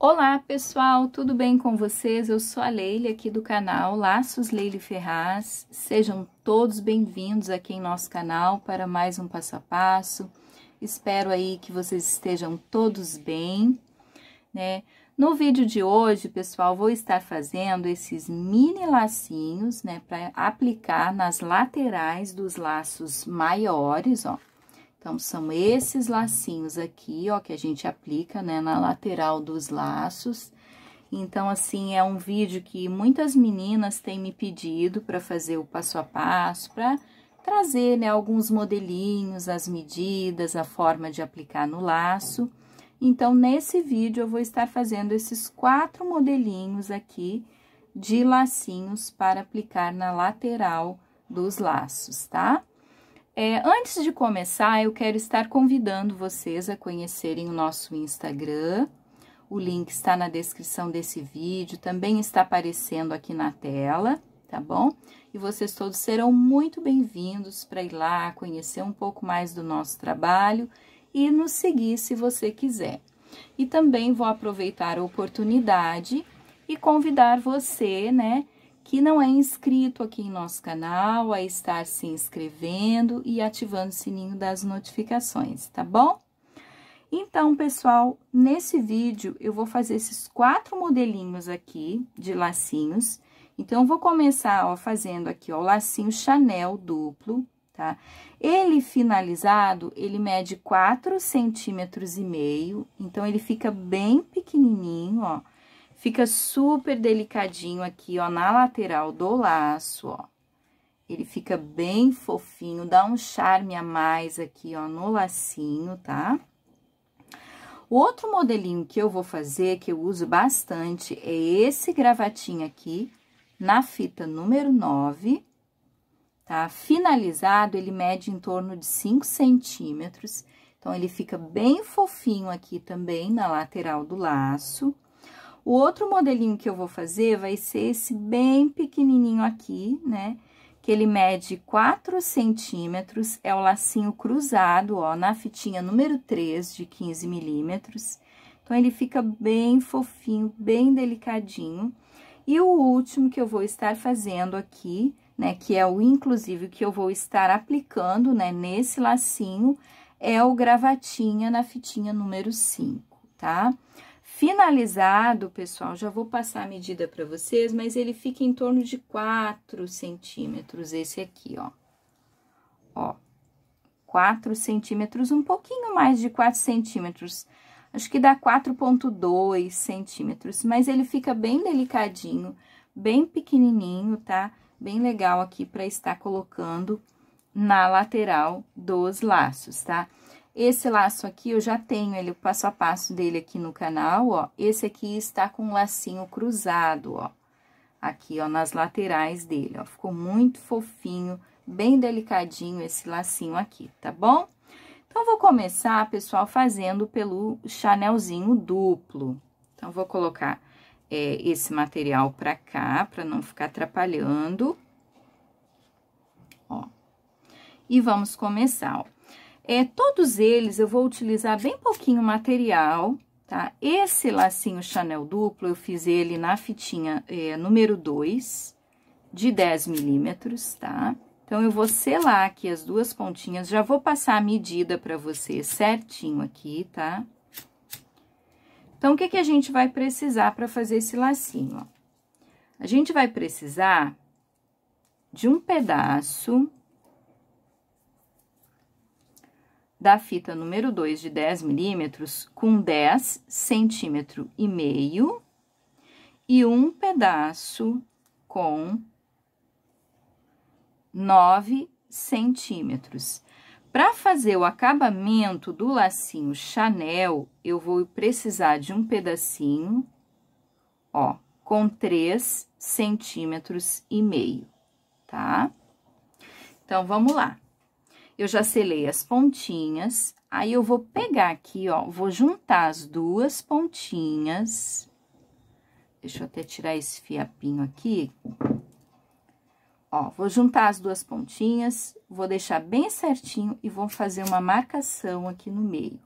Olá pessoal, tudo bem com vocês? Eu sou a Leila aqui do canal Laços Leile Ferraz. Sejam todos bem-vindos aqui em nosso canal para mais um passo a passo. Espero aí que vocês estejam todos bem, né? No vídeo de hoje, pessoal, vou estar fazendo esses mini lacinhos, né, para aplicar nas laterais dos laços maiores, ó. Então, são esses lacinhos aqui, ó, que a gente aplica, né, na lateral dos laços. Então, assim, é um vídeo que muitas meninas têm me pedido para fazer o passo a passo, para trazer, né, alguns modelinhos, as medidas, a forma de aplicar no laço. Então, nesse vídeo, eu vou estar fazendo esses quatro modelinhos aqui de lacinhos para aplicar na lateral dos laços, tá? É, antes de começar, eu quero estar convidando vocês a conhecerem o nosso Instagram. O link está na descrição desse vídeo, também está aparecendo aqui na tela, tá bom? E vocês todos serão muito bem-vindos para ir lá conhecer um pouco mais do nosso trabalho e nos seguir se você quiser. E também vou aproveitar a oportunidade e convidar você, né? que não é inscrito aqui em nosso canal, a estar se inscrevendo e ativando o sininho das notificações, tá bom? Então, pessoal, nesse vídeo eu vou fazer esses quatro modelinhos aqui de lacinhos. Então, eu vou começar, ó, fazendo aqui, ó, o lacinho Chanel duplo, tá? Ele finalizado, ele mede quatro centímetros e meio, então, ele fica bem pequenininho, ó. Fica super delicadinho aqui, ó, na lateral do laço, ó. Ele fica bem fofinho, dá um charme a mais aqui, ó, no lacinho, tá? O outro modelinho que eu vou fazer, que eu uso bastante, é esse gravatinho aqui, na fita número 9, tá? Finalizado, ele mede em torno de 5 centímetros, então, ele fica bem fofinho aqui também na lateral do laço, tá? O outro modelinho que eu vou fazer vai ser esse bem pequenininho aqui, né? Que ele mede 4 centímetros, é o lacinho cruzado, ó, na fitinha número 3 de 15 milímetros. Então, ele fica bem fofinho, bem delicadinho. E o último que eu vou estar fazendo aqui, né, que é o inclusive que eu vou estar aplicando, né, nesse lacinho, é o gravatinha na fitinha número 5, tá? Tá? Finalizado, pessoal, já vou passar a medida para vocês, mas ele fica em torno de 4 centímetros, esse aqui, ó. Ó, 4 centímetros, um pouquinho mais de 4 centímetros. Acho que dá 4,2 centímetros, mas ele fica bem delicadinho, bem pequenininho, tá? Bem legal aqui para estar colocando na lateral dos laços, tá? Esse laço aqui, eu já tenho ele, o passo a passo dele aqui no canal, ó. Esse aqui está com um lacinho cruzado, ó. Aqui, ó, nas laterais dele, ó. Ficou muito fofinho, bem delicadinho esse lacinho aqui, tá bom? Então, vou começar, pessoal, fazendo pelo chanelzinho duplo. Então, vou colocar é, esse material pra cá, pra não ficar atrapalhando. Ó. E vamos começar, ó. É, todos eles eu vou utilizar bem pouquinho material, tá? Esse lacinho Chanel duplo, eu fiz ele na fitinha é, número 2, de 10 milímetros, tá? Então, eu vou selar aqui as duas pontinhas, já vou passar a medida para você certinho aqui, tá? Então, o que, que a gente vai precisar para fazer esse lacinho, ó? A gente vai precisar de um pedaço da fita número 2 de 10 milímetros com 10 centímetro e meio e um pedaço com 9 centímetros. Para fazer o acabamento do lacinho Chanel, eu vou precisar de um pedacinho, ó, com 3 centímetros e meio, tá? Então, vamos lá eu já selei as pontinhas, aí eu vou pegar aqui, ó, vou juntar as duas pontinhas. Deixa eu até tirar esse fiapinho aqui. Ó, vou juntar as duas pontinhas, vou deixar bem certinho e vou fazer uma marcação aqui no meio.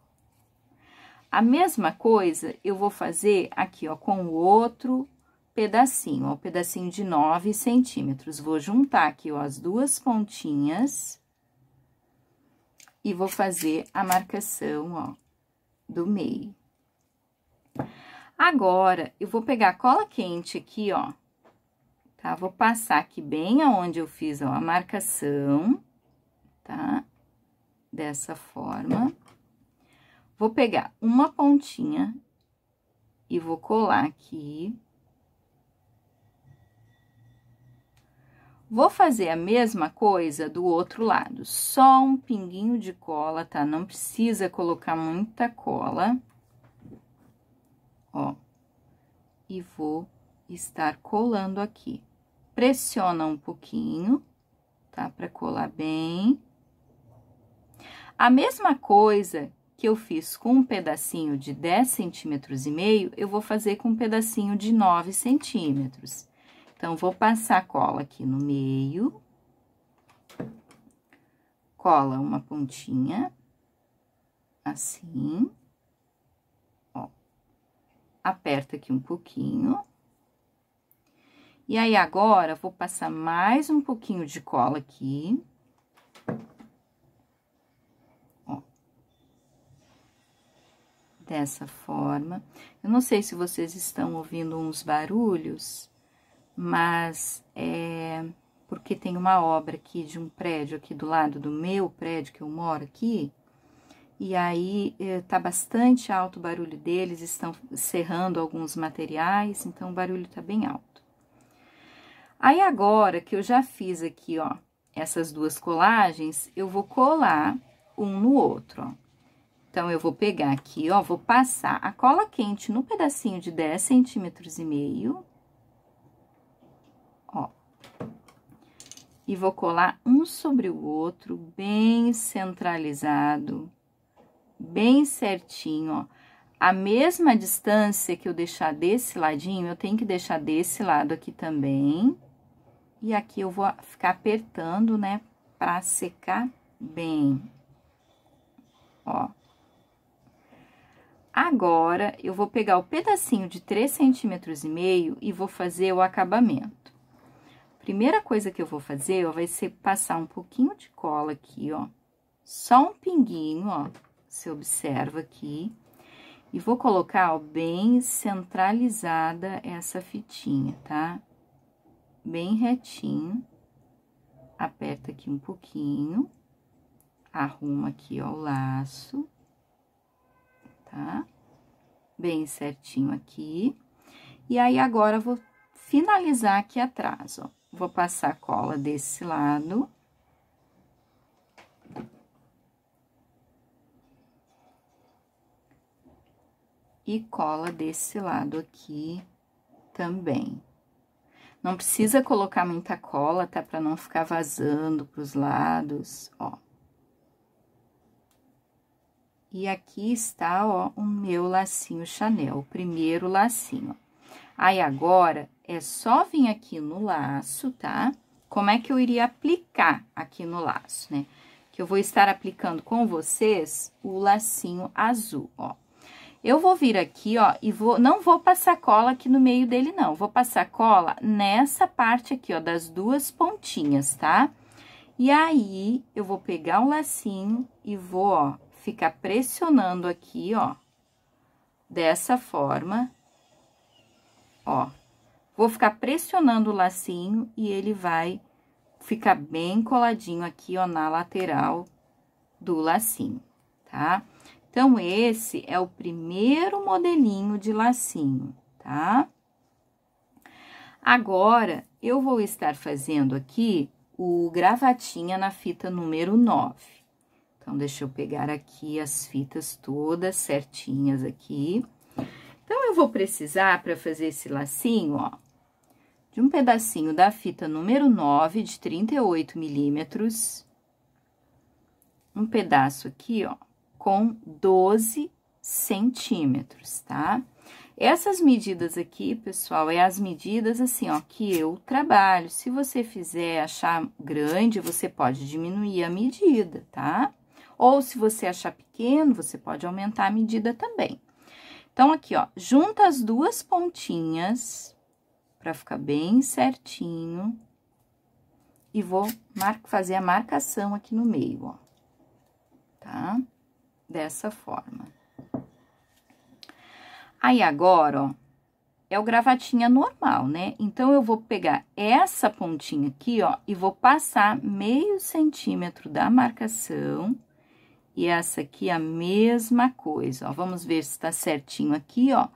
A mesma coisa eu vou fazer aqui, ó, com o outro pedacinho, ó, um pedacinho de 9 centímetros. Vou juntar aqui, ó, as duas pontinhas e vou fazer a marcação, ó, do meio. Agora, eu vou pegar cola quente aqui, ó, tá? Vou passar aqui bem aonde eu fiz, ó, a marcação, tá? Dessa forma. Vou pegar uma pontinha e vou colar aqui. Vou fazer a mesma coisa do outro lado, só um pinguinho de cola, tá? Não precisa colocar muita cola, ó, e vou estar colando aqui. Pressiona um pouquinho, tá? Pra colar bem. A mesma coisa que eu fiz com um pedacinho de 10 centímetros e meio, eu vou fazer com um pedacinho de 9 centímetros. Então, vou passar cola aqui no meio. Cola uma pontinha, assim. Ó. Aperta aqui um pouquinho. E aí, agora, vou passar mais um pouquinho de cola aqui. dessa forma. Eu não sei se vocês estão ouvindo uns barulhos, mas é porque tem uma obra aqui de um prédio aqui do lado do meu prédio que eu moro aqui, e aí é, tá bastante alto o barulho deles, estão serrando alguns materiais, então o barulho tá bem alto. Aí agora que eu já fiz aqui, ó, essas duas colagens, eu vou colar um no outro, ó. Então, eu vou pegar aqui, ó, vou passar a cola quente no pedacinho de 10 centímetros e meio, e vou colar um sobre o outro, bem centralizado, bem certinho, ó. A mesma distância que eu deixar desse ladinho, eu tenho que deixar desse lado aqui também. E aqui eu vou ficar apertando, né, pra secar bem. Ó. Agora, eu vou pegar o pedacinho de 3,5 centímetros e meio e vou fazer o acabamento. Primeira coisa que eu vou fazer, ó, vai ser passar um pouquinho de cola aqui, ó. Só um pinguinho, ó. Você observa aqui. E vou colocar, ó, bem centralizada essa fitinha, tá? Bem retinho. Aperta aqui um pouquinho. Arruma aqui, ó, o laço. Tá? Bem certinho aqui. E aí, agora, vou finalizar aqui atrás, ó vou passar cola desse lado. E cola desse lado aqui também. Não precisa colocar muita cola, tá? Pra não ficar vazando pros lados, ó. E aqui está, ó, o meu lacinho Chanel, o primeiro lacinho. Aí, agora, é só vir aqui no laço, tá? Como é que eu iria aplicar aqui no laço, né? Que eu vou estar aplicando com vocês o lacinho azul, ó. Eu vou vir aqui, ó, e vou, não vou passar cola aqui no meio dele, não. Vou passar cola nessa parte aqui, ó, das duas pontinhas, tá? E aí, eu vou pegar um lacinho e vou, ó, ficar pressionando aqui, ó, dessa forma, ó, Vou ficar pressionando o lacinho e ele vai ficar bem coladinho aqui, ó, na lateral do lacinho, tá? Então, esse é o primeiro modelinho de lacinho, tá? Agora, eu vou estar fazendo aqui o gravatinha na fita número 9. Então, deixa eu pegar aqui as fitas todas certinhas aqui. Então, eu vou precisar, para fazer esse lacinho, ó, de um pedacinho da fita número 9 de 38 milímetros, um pedaço aqui, ó, com 12 centímetros, tá? Essas medidas aqui, pessoal, é as medidas assim, ó, que eu trabalho. Se você fizer achar grande, você pode diminuir a medida, tá? Ou se você achar pequeno, você pode aumentar a medida também. Então, aqui, ó, junta as duas pontinhas para ficar bem certinho. E vou fazer a marcação aqui no meio, ó. Tá? Dessa forma. Aí, agora, ó, é o gravatinha normal, né? Então, eu vou pegar essa pontinha aqui, ó, e vou passar meio centímetro da marcação. E essa aqui, é a mesma coisa, ó. Vamos ver se tá certinho aqui, ó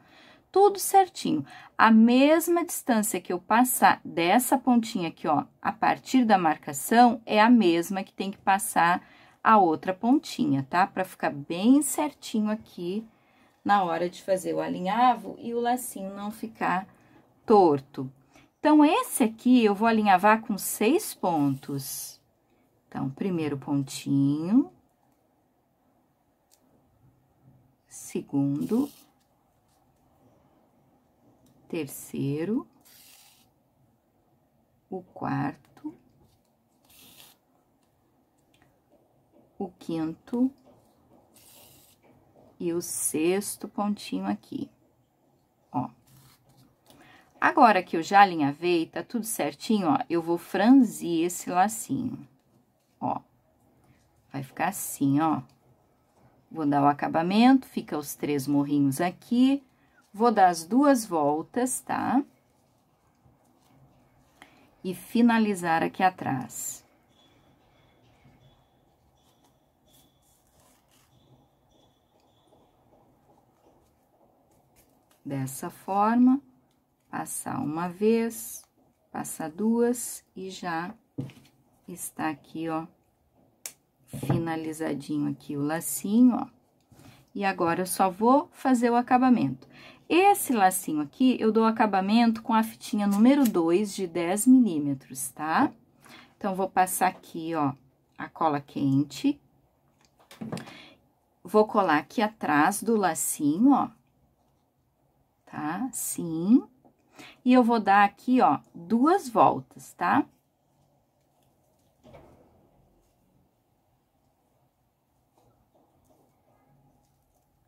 tudo certinho. A mesma distância que eu passar dessa pontinha aqui, ó, a partir da marcação, é a mesma que tem que passar a outra pontinha, tá? Pra ficar bem certinho aqui na hora de fazer o alinhavo e o lacinho não ficar torto. Então, esse aqui eu vou alinhavar com seis pontos. Então, primeiro pontinho. Segundo, terceiro, o quarto, o quinto e o sexto pontinho aqui, ó. Agora que eu já alinhavei, tá tudo certinho, ó, eu vou franzir esse lacinho, ó. Vai ficar assim, ó. Vou dar o acabamento, fica os três morrinhos aqui, Vou dar as duas voltas, tá? E finalizar aqui atrás. Dessa forma, passar uma vez, passar duas e já está aqui, ó, finalizadinho aqui o lacinho, ó. E agora, eu só vou fazer o acabamento. Esse lacinho aqui, eu dou acabamento com a fitinha número 2 de 10 milímetros, tá? Então, vou passar aqui, ó, a cola quente. Vou colar aqui atrás do lacinho, ó. Tá? Sim. E eu vou dar aqui, ó, duas voltas, tá?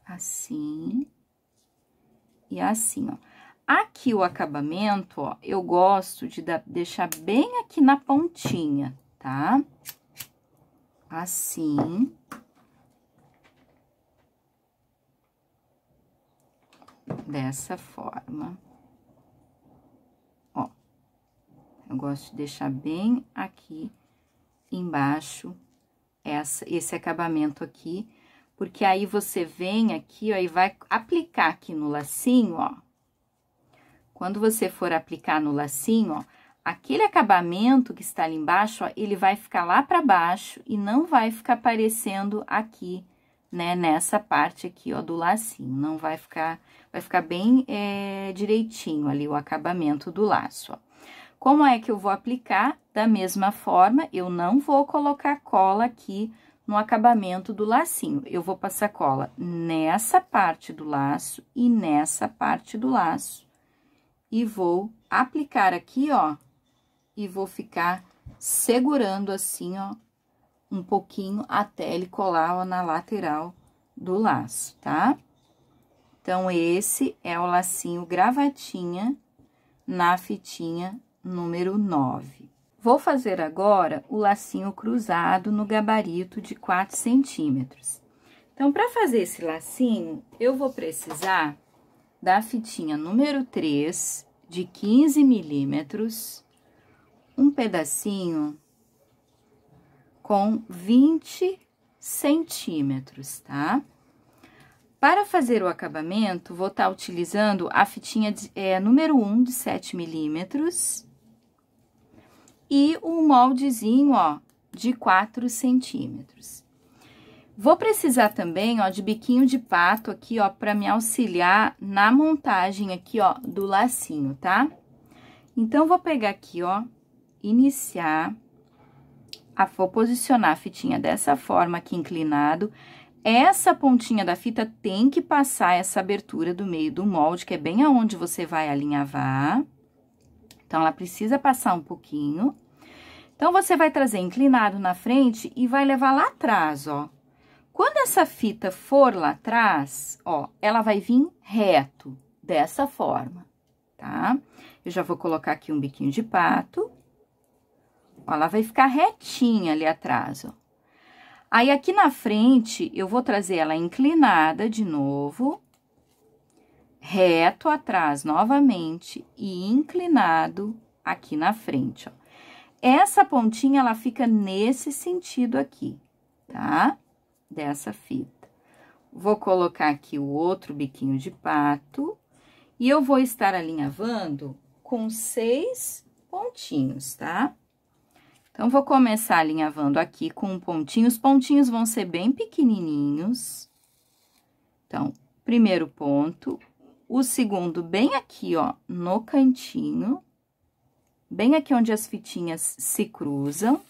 Assim e é assim, ó. Aqui o acabamento, ó, eu gosto de deixar bem aqui na pontinha, tá? Assim. Dessa forma. Ó. Eu gosto de deixar bem aqui embaixo essa, esse acabamento aqui porque aí você vem aqui, ó, e vai aplicar aqui no lacinho, ó. Quando você for aplicar no lacinho, ó, aquele acabamento que está ali embaixo, ó, ele vai ficar lá para baixo e não vai ficar aparecendo aqui, né, nessa parte aqui, ó, do lacinho. Não vai ficar, vai ficar bem é, direitinho ali o acabamento do laço, ó. Como é que eu vou aplicar? Da mesma forma, eu não vou colocar cola aqui no acabamento do lacinho. Eu vou passar cola nessa parte do laço e nessa parte do laço. E vou aplicar aqui, ó, e vou ficar segurando assim, ó, um pouquinho até ele colar ó, na lateral do laço, tá? Então, esse é o lacinho gravatinha na fitinha número 9. Vou fazer agora o lacinho cruzado no gabarito de 4 centímetros. Então, para fazer esse lacinho, eu vou precisar da fitinha número 3 de 15 milímetros, um pedacinho com 20 centímetros, tá? Para fazer o acabamento, vou estar tá utilizando a fitinha de, é, número 1 de 7 milímetros e um moldezinho, ó, de 4 centímetros. Vou precisar também, ó, de biquinho de pato aqui, ó, para me auxiliar na montagem aqui, ó, do lacinho, tá? Então, vou pegar aqui, ó, iniciar, a, vou posicionar a fitinha dessa forma aqui, inclinado. Essa pontinha da fita tem que passar essa abertura do meio do molde, que é bem aonde você vai alinhavar. Então, ela precisa passar um pouquinho. Então, você vai trazer inclinado na frente e vai levar lá atrás, ó. Quando essa fita for lá atrás, ó, ela vai vir reto, dessa forma, tá? Eu já vou colocar aqui um biquinho de pato. Ó, ela vai ficar retinha ali atrás, ó. Aí, aqui na frente, eu vou trazer ela inclinada de novo reto atrás novamente e inclinado aqui na frente, ó. Essa pontinha, ela fica nesse sentido aqui, tá? Dessa fita. Vou colocar aqui o outro biquinho de pato e eu vou estar alinhavando com seis pontinhos, tá? Então, vou começar alinhavando aqui com um pontinho. Os pontinhos vão ser bem pequenininhos. Então, primeiro ponto, o segundo bem aqui, ó, no cantinho, bem aqui onde as fitinhas se cruzam.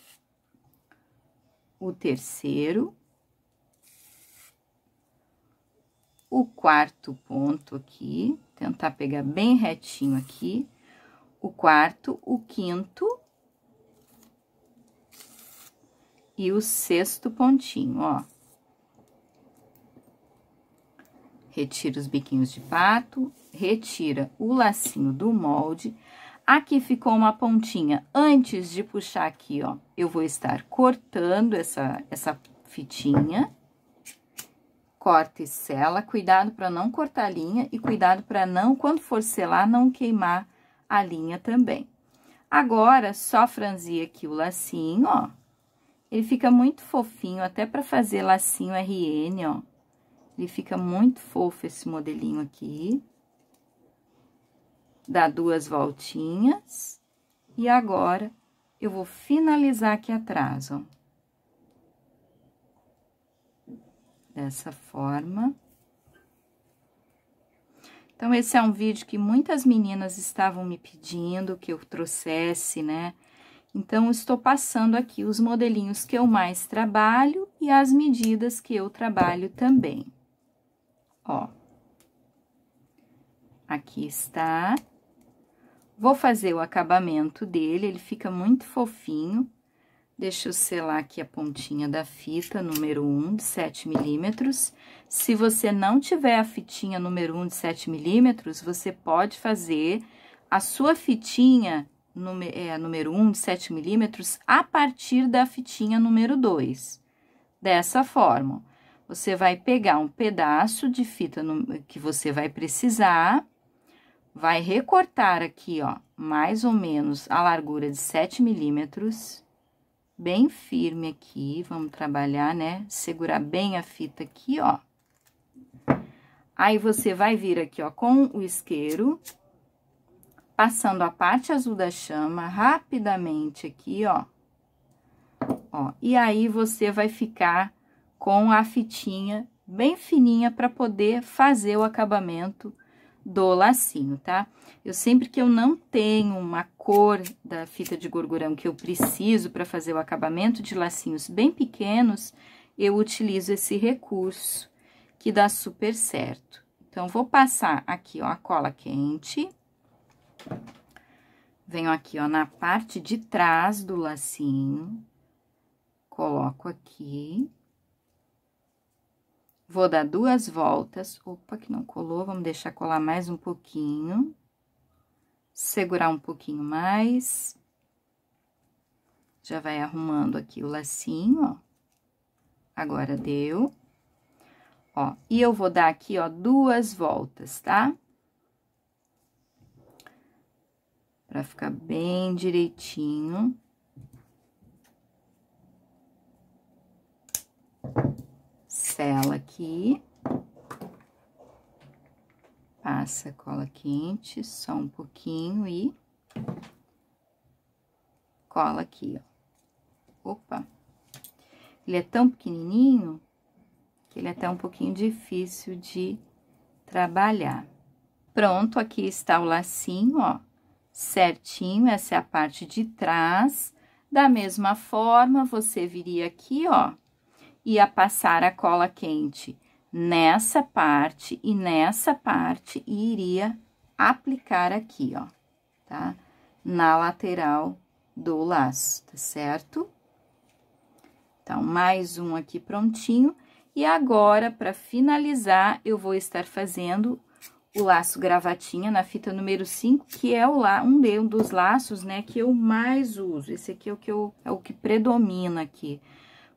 O terceiro. O quarto ponto aqui, tentar pegar bem retinho aqui. O quarto, o quinto. E o sexto pontinho, ó. retira os biquinhos de pato, retira o lacinho do molde. Aqui ficou uma pontinha, antes de puxar aqui, ó, eu vou estar cortando essa, essa fitinha. Corta e sela, cuidado para não cortar a linha e cuidado para não, quando for selar, não queimar a linha também. Agora, só franzir aqui o lacinho, ó. Ele fica muito fofinho, até para fazer lacinho RN, ó. Ele fica muito fofo esse modelinho aqui. Dá duas voltinhas. E agora, eu vou finalizar aqui atrás, ó. Dessa forma. Então, esse é um vídeo que muitas meninas estavam me pedindo que eu trouxesse, né? Então, estou passando aqui os modelinhos que eu mais trabalho e as medidas que eu trabalho também ó. Aqui está. Vou fazer o acabamento dele, ele fica muito fofinho. Deixa eu selar aqui a pontinha da fita número 1 de 7 milímetros. Se você não tiver a fitinha número 1 de 7 milímetros, você pode fazer a sua fitinha é, número 1 de 7 milímetros a partir da fitinha número 2. Dessa forma, você vai pegar um pedaço de fita no, que você vai precisar, vai recortar aqui, ó, mais ou menos a largura de 7 milímetros, bem firme aqui, vamos trabalhar, né? Segurar bem a fita aqui, ó. Aí, você vai vir aqui, ó, com o isqueiro, passando a parte azul da chama rapidamente aqui, ó. Ó, e aí você vai ficar com a fitinha bem fininha para poder fazer o acabamento do lacinho, tá? Eu sempre que eu não tenho uma cor da fita de gorgurão que eu preciso para fazer o acabamento de lacinhos bem pequenos, eu utilizo esse recurso, que dá super certo. Então, vou passar aqui, ó, a cola quente. Venho aqui, ó, na parte de trás do lacinho. Coloco aqui. Vou dar duas voltas. Opa, que não colou. Vamos deixar colar mais um pouquinho. Segurar um pouquinho mais. Já vai arrumando aqui o lacinho, ó. Agora deu. Ó, e eu vou dar aqui, ó, duas voltas, tá? Pra ficar bem direitinho. pincela aqui. Passa cola quente, só um pouquinho e cola aqui, ó. Opa! Ele é tão pequenininho que ele é até um pouquinho difícil de trabalhar. Pronto, aqui está o lacinho, ó, certinho, essa é a parte de trás. Da mesma forma, você viria aqui, ó, ia passar a cola quente nessa parte e nessa parte e iria aplicar aqui, ó, tá? Na lateral do laço, tá certo? Então, mais um aqui prontinho. E agora, para finalizar, eu vou estar fazendo o laço gravatinha na fita número 5, que é o la um dos laços, né, que eu mais uso. Esse aqui é o que eu, é o que predomina aqui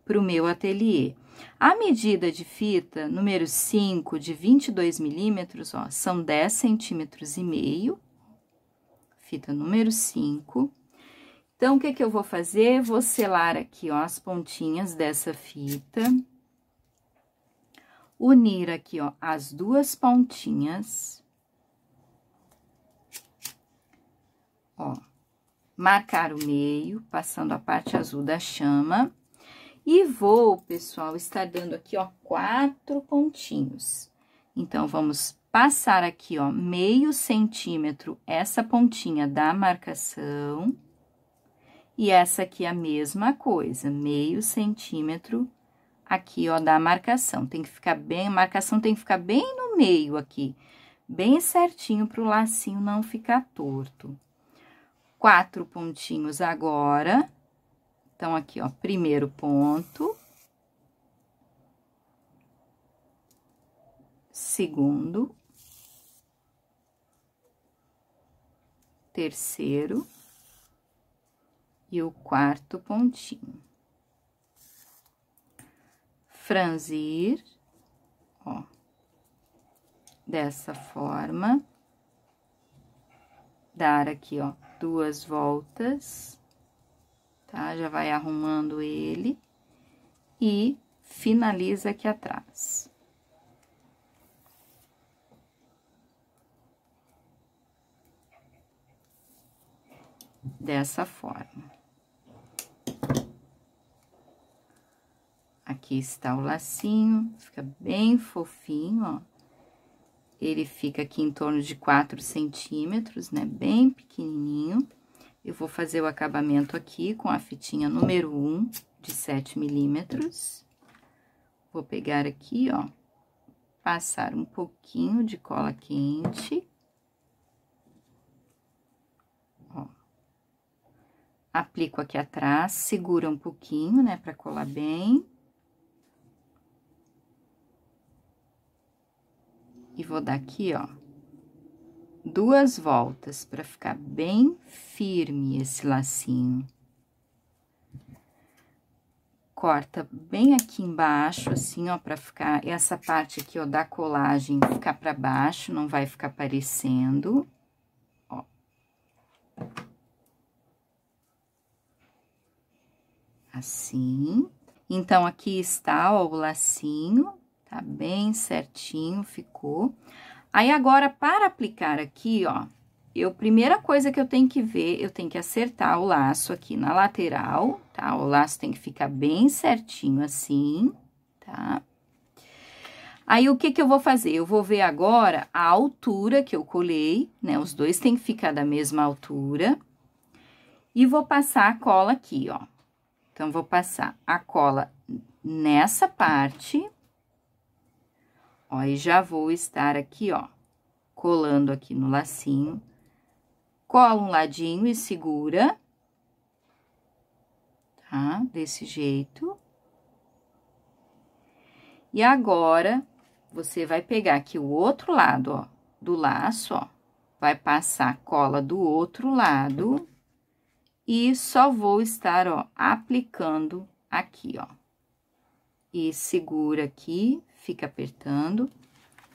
para o meu ateliê. A medida de fita número 5 de 22 milímetros, ó, são 10 centímetros e meio, fita número 5. Então, o que que eu vou fazer? Vou selar aqui, ó, as pontinhas dessa fita. Unir aqui, ó, as duas pontinhas. Ó, marcar o meio, passando a parte azul da chama e vou, pessoal, estar dando aqui, ó, quatro pontinhos. Então, vamos passar aqui, ó, meio centímetro essa pontinha da marcação. E essa aqui é a mesma coisa, meio centímetro aqui, ó, da marcação. Tem que ficar bem, a marcação tem que ficar bem no meio aqui, bem certinho para o lacinho não ficar torto. Quatro pontinhos agora então, aqui, ó, primeiro ponto. Segundo. Terceiro. E o quarto pontinho. Franzir, ó, dessa forma. Dar aqui, ó, duas voltas tá? Já vai arrumando ele e finaliza aqui atrás. Dessa forma. Aqui está o lacinho, fica bem fofinho, ó. Ele fica aqui em torno de 4 centímetros, né? Bem pequenininho. Eu vou fazer o acabamento aqui com a fitinha número 1 de 7 milímetros. Vou pegar aqui, ó, passar um pouquinho de cola quente. Ó. Aplico aqui atrás, segura um pouquinho, né, pra colar bem. E vou dar aqui, ó, duas voltas para ficar bem firme esse lacinho. Corta bem aqui embaixo, assim, ó, para ficar essa parte aqui, ó, da colagem ficar para baixo, não vai ficar aparecendo, ó. Assim. Então, aqui está, ó, o lacinho, tá bem certinho, ficou. Ficou. Aí agora, para aplicar aqui, ó, eu, primeira coisa que eu tenho que ver, eu tenho que acertar o laço aqui na lateral, tá? O laço tem que ficar bem certinho assim, tá? Aí, o que que eu vou fazer? Eu vou ver agora a altura que eu colei, né? Os dois tem que ficar da mesma altura. E vou passar a cola aqui, ó. Então, vou passar a cola nessa parte, Ó, e já vou estar aqui, ó, colando aqui no lacinho. Cola um ladinho e segura. Tá? Desse jeito. E agora, você vai pegar aqui o outro lado, ó, do laço, ó. Vai passar a cola do outro lado. E só vou estar, ó, aplicando aqui, ó. E segura aqui, fica apertando.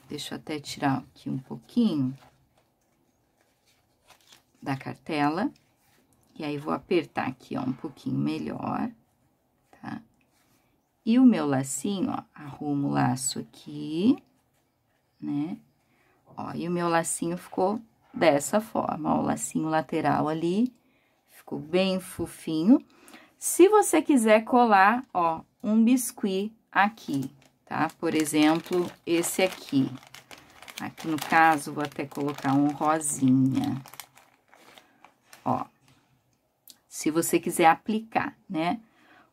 Deixa eu até tirar aqui um pouquinho da cartela. E aí, vou apertar aqui, ó, um pouquinho melhor, tá? E o meu lacinho, ó, arrumo o laço aqui, né? Ó, e o meu lacinho ficou dessa forma, ó, o lacinho lateral ali, ficou bem fofinho. Se você quiser colar, ó, um biscuit aqui, tá? Por exemplo, esse aqui. Aqui, no caso, vou até colocar um rosinha. Ó. Se você quiser aplicar, né?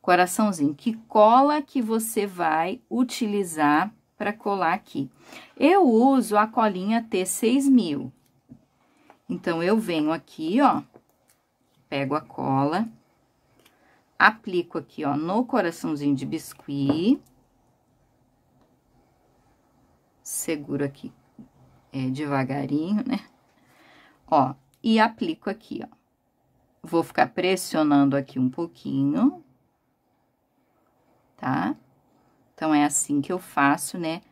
Coraçãozinho. Que cola que você vai utilizar para colar aqui? Eu uso a colinha T6000. Então, eu venho aqui, ó. Pego a cola. Aplico aqui, ó, no coraçãozinho de biscuit seguro aqui é, devagarinho, né? Ó, e aplico aqui, ó. Vou ficar pressionando aqui um pouquinho, tá? Então, é assim que eu faço, né,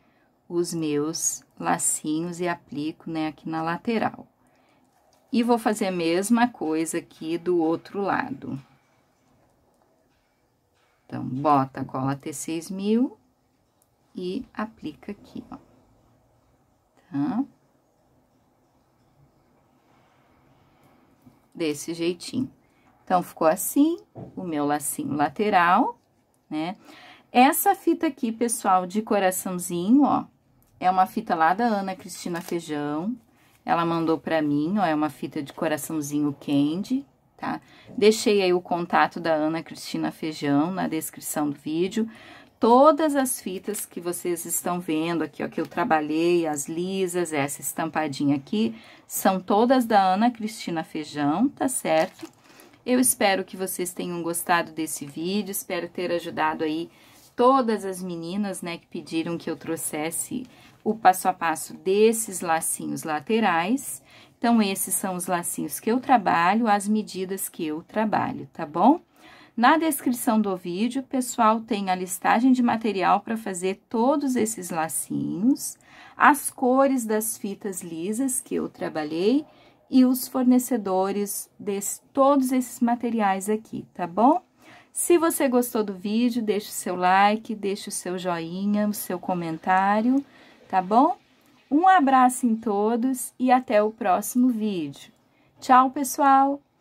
os meus lacinhos e aplico, né, aqui na lateral. E vou fazer a mesma coisa aqui do outro lado. Então, bota a cola T6000 e aplica aqui, ó. Desse jeitinho. Então, ficou assim, o meu lacinho lateral, né? Essa fita aqui, pessoal, de coraçãozinho, ó, é uma fita lá da Ana Cristina Feijão. Ela mandou pra mim, ó, é uma fita de coraçãozinho candy, tá? Deixei aí o contato da Ana Cristina Feijão na descrição do vídeo todas as fitas que vocês estão vendo aqui, ó, que eu trabalhei, as lisas, essa estampadinha aqui, são todas da Ana Cristina Feijão, tá certo? Eu espero que vocês tenham gostado desse vídeo, espero ter ajudado aí todas as meninas, né, que pediram que eu trouxesse o passo a passo desses lacinhos laterais. Então, esses são os lacinhos que eu trabalho, as medidas que eu trabalho, tá bom? Na descrição do vídeo, pessoal, tem a listagem de material para fazer todos esses lacinhos, as cores das fitas lisas que eu trabalhei e os fornecedores de todos esses materiais aqui, tá bom? Se você gostou do vídeo, deixe o seu like, deixe o seu joinha, o seu comentário, tá bom? Um abraço em todos e até o próximo vídeo. Tchau, pessoal!